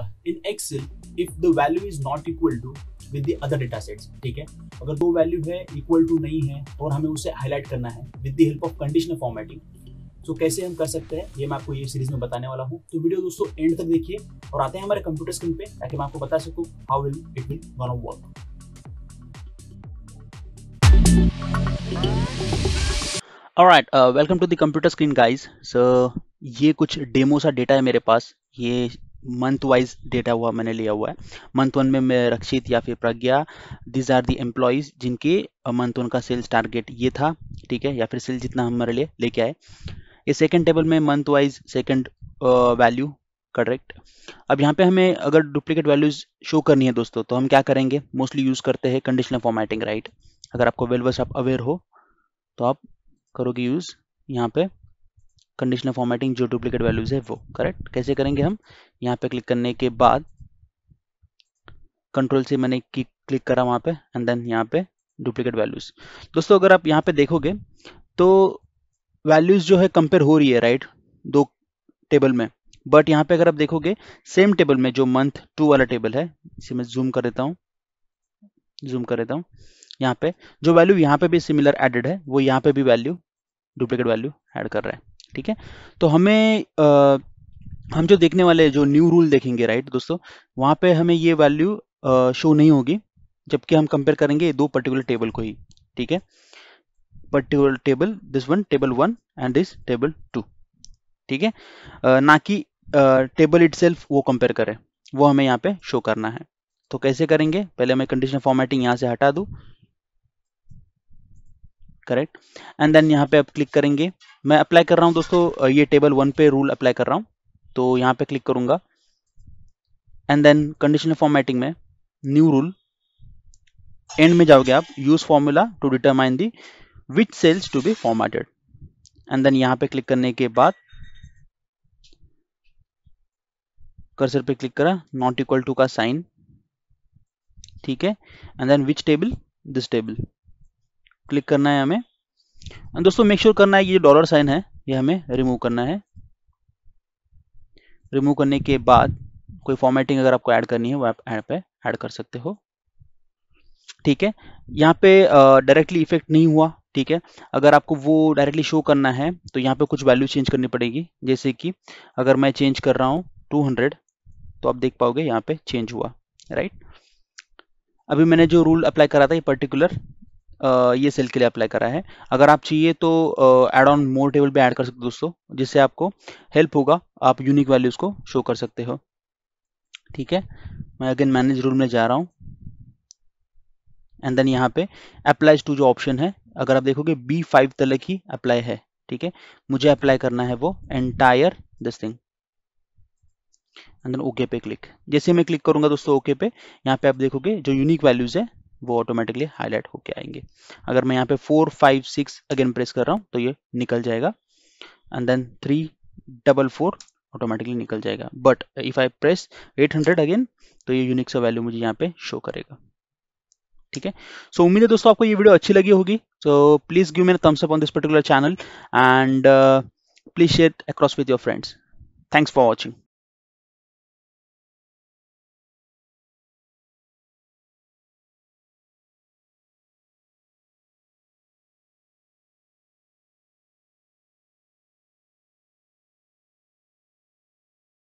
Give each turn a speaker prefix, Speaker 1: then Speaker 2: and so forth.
Speaker 1: uh, in excel if the value is not equal to with the other data sets ठीक है अगर दो value है equal to नहीं है तो और हमें उसे हाईलाइट करना है with the help of conditional formatting तो कैसे हम कर सकते हैं ये मैं आपको ये सीरीज में बताने वाला हूँ तो वीडियो दोस्तों एंड तक देखिए और आते हैं हमारे कंप्यूटर स्क्रीन पे ताकि मैं आपको बता सकूँ how will it will one work Alright, uh, welcome to the computer screen guys. So ये कुछ डेमो सा डेटा है मेरे पास ये मंथ वाइज डेटा हुआ मैंने लिया हुआ है मंथ वन में मैं रक्षित या फिर Pragya these are the employees जिनकी मंथ uh, वन का सेल्स टारगेट ये था ठीक है या फिर सेल्स जितना हमारे लिए लेके आए ये सेकेंड टेबल में month wise second value correct अब यहाँ पे हमें अगर डुप्लीकेट वैल्यूज शो करनी है दोस्तों तो हम क्या करेंगे मोस्टली यूज करते हैं कंडीशनल फॉर्मेटिंग राइट अगर आपको वेलवर्स आप अवेयर हो तो आप करोगे यूज यहाँ पे कंडीशनल फॉर्मेटिंग जो डुप्लीकेट वैल्यूज है वो करेक्ट कैसे करेंगे हम यहाँ पे क्लिक करने के बाद कंट्रोल से मैंने की क्लिक करा वहां पे एंड देन यहाँ पे डुप्लीकेट वैल्यूज दोस्तों अगर आप यहाँ पे देखोगे तो वैल्यूज जो है कंपेयर हो रही है राइट दो टेबल में बट यहाँ पे अगर आप देखोगे सेम टेबल में जो मंथ टू वाला टेबल है इसे मैं जूम कर देता हूँ जूम कर देता हूँ यहाँ पे जो वैल्यू यहाँ पे भी सिमिलर एडेड है वो यहाँ पे भी वैल्यू डुप्लीकेट वैल्यू एड कर रहा है ठीक है तो हमें आ, हम जो देखने वाले जो न्यू रूल देखेंगे राइट दोस्तों वहां पे हमें ये वैल्यू शो नहीं होगी जबकि हम कंपेयर करेंगे दो पर्टिकुलर टेबल को ही ठीक है particular table this one table one and this table two ठीक है ना कि टेबल इट वो कंपेयर करें वो हमें यहाँ पे शो करना है तो कैसे करेंगे पहले मैं कंडीशन फॉर्मेटिंग यहाँ से हटा दू करेक्ट एंड देन यहाँ पे आप क्लिक करेंगे मैं अप्लाई कर रहा हूँ दोस्तों ये टेबल वन पे रूल अप्लाई कर रहा हूँ तो यहाँ पे क्लिक करूंगा एंड देन कंडीशनल फॉर्मेटिंग में न्यू रूल एंड में जाओगे आप use formula to determine the which cells to be formatted and then यहाँ पे क्लिक करने के बाद कर्सर पे क्लिक करा नॉट इक्वल टू का साइन ठीक है and then which table this table click करना है हमें दोस्तों मेक श्योर sure करना है ये जो डॉलर साइन है ये हमें रिमूव करना है रिमूव करने के बाद कोई फॉर्मेटिंग अगर आपको ऐड करनी है वो आप ऐड पे ऐड कर सकते हो ठीक है यहाँ पे डायरेक्टली इफेक्ट नहीं हुआ ठीक है अगर आपको वो डायरेक्टली शो करना है तो यहाँ पे कुछ वैल्यू चेंज करनी पड़ेगी जैसे कि अगर मैं चेंज कर रहा हूँ 200 तो आप देख पाओगे यहाँ पे चेंज हुआ राइट अभी मैंने जो रूल अप्लाई करा था ये पर्टिकुलर ये सेल के लिए अप्लाई करा है अगर आप चाहिए तो एड ऑन मोर टेबल भी ऐड कर सकते हो दोस्तों जिससे आपको हेल्प होगा आप यूनिक वैल्यूज को शो कर सकते हो ठीक है मैं अगेन मैनेज रूल में जा रहा हूँ एंड देन यहाँ पे अप्लाईज टू जो ऑप्शन है अगर आप देखोगे बी फाइव तलक ही अप्लाई है ठीक है मुझे अप्लाई करना है वो entire this thing and then okay पे क्लिक जैसे मैं क्लिक करूंगा दोस्तों ओके पे यहाँ पे आप देखोगे जो यूनिक वैल्यूज है वो ऑटोमेटिकली हाईलाइट होके आएंगे अगर मैं यहाँ पे four five six again press कर रहा हूँ तो ये निकल जाएगा and then three double four automatically निकल जाएगा but if I press 800 again तो ये यूनिक सा वैल्यू मुझे यहाँ पे शो करेगा ठीक है सो उम्मीद है दोस्तों आपको ये वीडियो अच्छी लगी होगी so please give men thumbs up on this particular channel and please share across with your friends thanks for watching